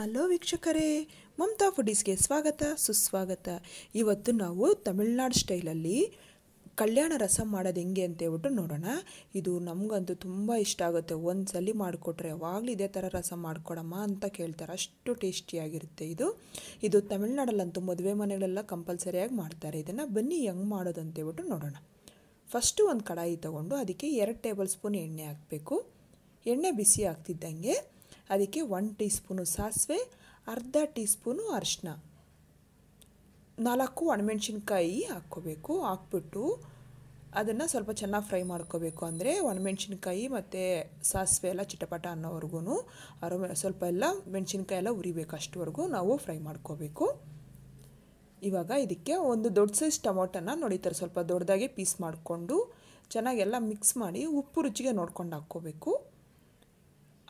hello ವೀಕ್ಷಕರೇ ಮಮತಾ ಫುಡೀಸ್ಗೆ ಸ್ವಾಗತ ಸುಸ್ವಾಗತ ಇವತ್ತು ನಾವು ತಮಿಳ್ನಾಡು ಸ್ಟೈಲಲ್ಲಿ ಕಲ್ಯಾಣ ರಸ ಮಾಡೋದು ಹೆಂಗೆ ಅಂತ ನೋಡೋಣ ಇದು ನಮಗಂತೂ ತುಂಬ ಇಷ್ಟ ಆಗುತ್ತೆ ಒಂದು ಸಲ ಮಾಡಿಕೊಟ್ರೆ ಯಾವಾಗಲೂ ಇದೇ ಥರ ರಸ ಮಾಡಿಕೊಡಮ್ಮ ಅಂತ ಕೇಳ್ತಾರೆ ಅಷ್ಟು ಟೇಸ್ಟಿಯಾಗಿರುತ್ತೆ ಇದು ಇದು ತಮಿಳ್ನಾಡಲ್ಲಂತೂ ಮದುವೆ ಮನೆಗಳೆಲ್ಲ ಕಂಪಲ್ಸರಿಯಾಗಿ ಮಾಡ್ತಾರೆ ಇದನ್ನು ಬನ್ನಿ ಹೆಂಗೆ ಮಾಡೋದು ಅಂತ ನೋಡೋಣ ಫಸ್ಟು ಒಂದು ಕಡಾಯಿ ತೊಗೊಂಡು ಅದಕ್ಕೆ ಎರಡು ಟೇಬಲ್ ಸ್ಪೂನ್ ಎಣ್ಣೆ ಹಾಕಬೇಕು ಎಣ್ಣೆ ಬಿಸಿ ಆಗ್ತಿದ್ದಂಗೆ ಅದಕ್ಕೆ ಒನ್ ಟೀ ಸ್ಪೂನು ಸಾಸಿವೆ ಅರ್ಧ ಟೀ ಸ್ಪೂನು ಅರಿಶಿನ ನಾಲ್ಕು ಒಣಮೆಣ್ಸಿನ್ಕಾಯಿ ಹಾಕ್ಕೋಬೇಕು ಹಾಕ್ಬಿಟ್ಟು ಅದನ್ನು ಸ್ವಲ್ಪ ಚೆನ್ನಾಗಿ ಫ್ರೈ ಮಾಡ್ಕೋಬೇಕು ಅಂದರೆ ಒಣಮೆಣ್ಸಿನ್ಕಾಯಿ ಮತ್ತು ಸಾಸಿವೆ ಎಲ್ಲ ಚಿಟಪಟ ಅನ್ನೋವರೆಗೂ ಅರ ಸ್ವಲ್ಪ ಎಲ್ಲ ಮೆಣಸಿನ್ಕಾಯಿ ಎಲ್ಲ ಉರಿಬೇಕು ಅಷ್ಟುವರೆಗೂ ನಾವು ಫ್ರೈ ಮಾಡ್ಕೋಬೇಕು ಇವಾಗ ಇದಕ್ಕೆ ಒಂದು ದೊಡ್ಡ ಸೈಜ್ ಟೊಮೊಟೊನ ನೋಡಿತಾರೆ ಸ್ವಲ್ಪ ದೊಡ್ಡದಾಗಿ ಪೀಸ್ ಮಾಡಿಕೊಂಡು ಚೆನ್ನಾಗೆಲ್ಲ ಮಿಕ್ಸ್ ಮಾಡಿ ಉಪ್ಪು ರುಚಿಗೆ ನೋಡ್ಕೊಂಡು ಹಾಕ್ಕೋಬೇಕು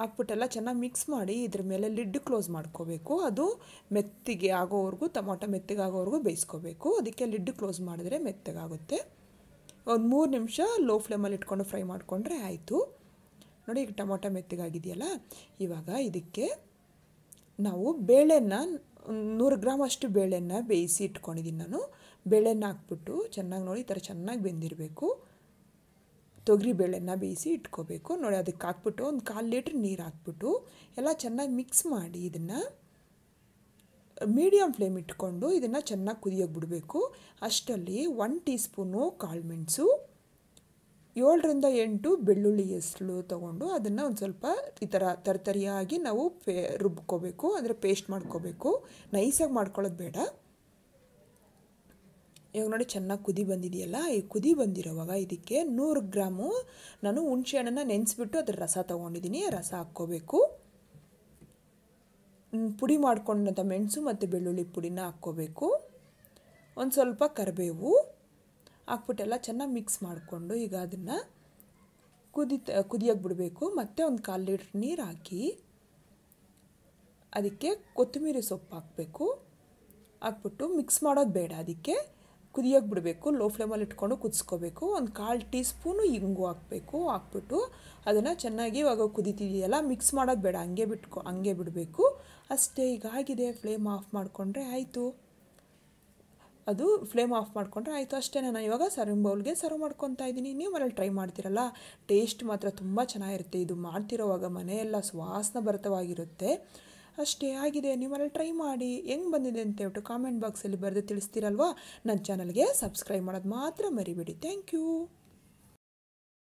ಹಾಕ್ಬಿಟ್ಟೆಲ್ಲ ಚೆನ್ನಾಗಿ ಮಿಕ್ಸ್ ಮಾಡಿ ಇದ್ರ ಮೇಲೆ ಲಿಡ್ ಕ್ಲೋಸ್ ಮಾಡ್ಕೋಬೇಕು ಅದು ಮೆತ್ತಿಗೆ ಆಗೋವರೆಗೂ ಟೊಮೊಟೊ ಮೆತ್ತಗಾಗೋವರೆಗೂ ಬೇಯಿಸ್ಕೋಬೇಕು ಅದಕ್ಕೆ ಲಿಡ್ ಕ್ಲೋಸ್ ಮಾಡಿದ್ರೆ ಮೆತ್ತಗಾಗುತ್ತೆ ಒಂದು ಮೂರು ನಿಮಿಷ ಲೋ ಫ್ಲೇಮಲ್ಲಿ ಇಟ್ಕೊಂಡು ಫ್ರೈ ಮಾಡಿಕೊಂಡ್ರೆ ಆಯಿತು ನೋಡಿ ಈಗ ಟೊಮೊಟೊ ಮೆತ್ತಗಾಗಿದೆಯಲ್ಲ ಇವಾಗ ಇದಕ್ಕೆ ನಾವು ಬೇಳೆನ ನೂರು ಗ್ರಾಮ್ ಅಷ್ಟು ಬೇಳೆನ ಬೇಯಿಸಿ ಇಟ್ಕೊಂಡಿದ್ದೀನಿ ನಾನು ಬೇಳೆನ ಹಾಕ್ಬಿಟ್ಟು ಚೆನ್ನಾಗಿ ನೋಡಿ ಈ ಥರ ಚೆನ್ನಾಗಿ ಬೆಂದಿರಬೇಕು ಬೇಳೆನ ಬೇಯಿಸಿ ಇಟ್ಕೋಬೇಕು ನೋಡಿ ಅದಕ್ಕೆ ಹಾಕ್ಬಿಟ್ಟು ಒಂದು ಕಾಲು ಲೀಟ್ರ್ ನೀರು ಹಾಕ್ಬಿಟ್ಟು ಎಲ್ಲ ಚೆನ್ನಾಗಿ ಮಿಕ್ಸ್ ಮಾಡಿ ಇದನ್ನು ಮೀಡಿಯಮ್ ಫ್ಲೇಮ್ ಇಟ್ಕೊಂಡು ಇದನ್ನು ಚೆನ್ನಾಗಿ ಕುದಿಯೋಕೆ ಬಿಡಬೇಕು ಅಷ್ಟರಲ್ಲಿ ಒನ್ ಟೀ ಸ್ಪೂನು ಮೆಣಸು ಏಳರಿಂದ ಎಂಟು ಬೆಳ್ಳುಳ್ಳಿ ಹೆಸಳು ತೊಗೊಂಡು ಅದನ್ನು ಒಂದು ಸ್ವಲ್ಪ ಈ ಥರ ತರತರಿಯಾಗಿ ನಾವು ಪೇ ರುಬ್ಕೋಬೇಕು ಅಂದರೆ ಪೇಸ್ಟ್ ಮಾಡ್ಕೋಬೇಕು ನೈಸಾಗಿ ಮಾಡ್ಕೊಳ್ಳೋದು ಬೇಡ ಇವಾಗ ನೋಡಿ ಚೆನ್ನಾಗಿ ಕುದಿ ಬಂದಿದೆಯಲ್ಲ ಈ ಕುದಿ ಬಂದಿರೋವಾಗ ಇದಕ್ಕೆ ನೂರು ಗ್ರಾಮು ನಾನು ಹುಣಸೆ ಹಣ್ಣನ್ನು ನೆನೆಸ್ಬಿಟ್ಟು ಅದ್ರ ರಸ ತೊಗೊಂಡಿದ್ದೀನಿ ರಸ ಹಾಕ್ಕೋಬೇಕು ಪುಡಿ ಮಾಡ್ಕೊಂಡಂಥ ಮೆಣಸು ಮತ್ತು ಬೆಳ್ಳುಳ್ಳಿ ಪುಡಿನ ಹಾಕ್ಕೋಬೇಕು ಒಂದು ಸ್ವಲ್ಪ ಕರಿಬೇವು ಹಾಕ್ಬಿಟ್ಟೆಲ್ಲ ಚೆನ್ನಾಗಿ ಮಿಕ್ಸ್ ಮಾಡಿಕೊಂಡು ಈಗ ಅದನ್ನು ಕುದಿ ಕುದಿಯೋಕೆ ಬಿಡಬೇಕು ಮತ್ತು ಒಂದು ಕಾಲು ಲೀಟ್ರ್ ನೀರು ಹಾಕಿ ಅದಕ್ಕೆ ಕೊತ್ತಂಬರಿ ಸೊಪ್ಪು ಹಾಕಬೇಕು ಹಾಕ್ಬಿಟ್ಟು ಮಿಕ್ಸ್ ಮಾಡೋದು ಬೇಡ ಅದಕ್ಕೆ ಕುದಿಯೋಕೆ ಬಿಡಬೇಕು ಲೋ ಫ್ಲೇಮಲ್ಲಿ ಇಟ್ಕೊಂಡು ಕುದಿಸ್ಕೋಬೇಕು ಒಂದು ಕಾಲು ಟೀ ಸ್ಪೂನು ಇಂಗು ಹಾಕಬೇಕು ಹಾಕ್ಬಿಟ್ಟು ಅದನ್ನು ಚೆನ್ನಾಗಿ ಇವಾಗ ಕುದಿತಿದೆಯಲ್ಲ ಮಿಕ್ಸ್ ಮಾಡೋದು ಬೇಡ ಹಂಗೆ ಬಿಟ್ಕೊ ಹಂಗೆ ಬಿಡಬೇಕು ಅಷ್ಟೇ ಈಗ ಆಗಿದೆ ಫ್ಲೇಮ್ ಆಫ್ ಮಾಡಿಕೊಂಡ್ರೆ ಆಯಿತು ಅದು ಫ್ಲೇಮ್ ಆಫ್ ಮಾಡಿಕೊಂಡ್ರೆ ಆಯಿತು ಅಷ್ಟೇ ನಾನು ಇವಾಗ ಸರ್ವಿಂಗ್ ಬೌಲ್ಗೆ ಸರ್ವ್ ಮಾಡ್ಕೊತಾ ಇದ್ದೀನಿ ನೀವು ಮನೇಲಿ ಟ್ರೈ ಮಾಡ್ತೀರಲ್ಲ ಟೇಸ್ಟ್ ಮಾತ್ರ ತುಂಬ ಚೆನ್ನಾಗಿರುತ್ತೆ ಇದು ಮಾಡ್ತಿರೋವಾಗ ಮನೆಯೆಲ್ಲ ಸುವಾಸನ ಭರತವಾಗಿರುತ್ತೆ ಅಷ್ಟೇ ಆಗಿದೆ ನೀವಲ್ಲಿ ಟ್ರೈ ಮಾಡಿ ಹೆಂಗೆ ಬಂದಿದೆ ಅಂತ ಹೇಳ್ಬಿಟ್ಟು ಕಾಮೆಂಟ್ ಬಾಕ್ಸಲ್ಲಿ ಬರೆದು ತಿಳಿಸ್ತೀರಲ್ವಾ ನನ್ನ ಚಾನಲ್ಗೆ ಸಬ್ಸ್ಕ್ರೈಬ್ ಮಾಡೋದು ಮಾತ್ರ ಮರಿಬೇಡಿ ಥ್ಯಾಂಕ್ ಯು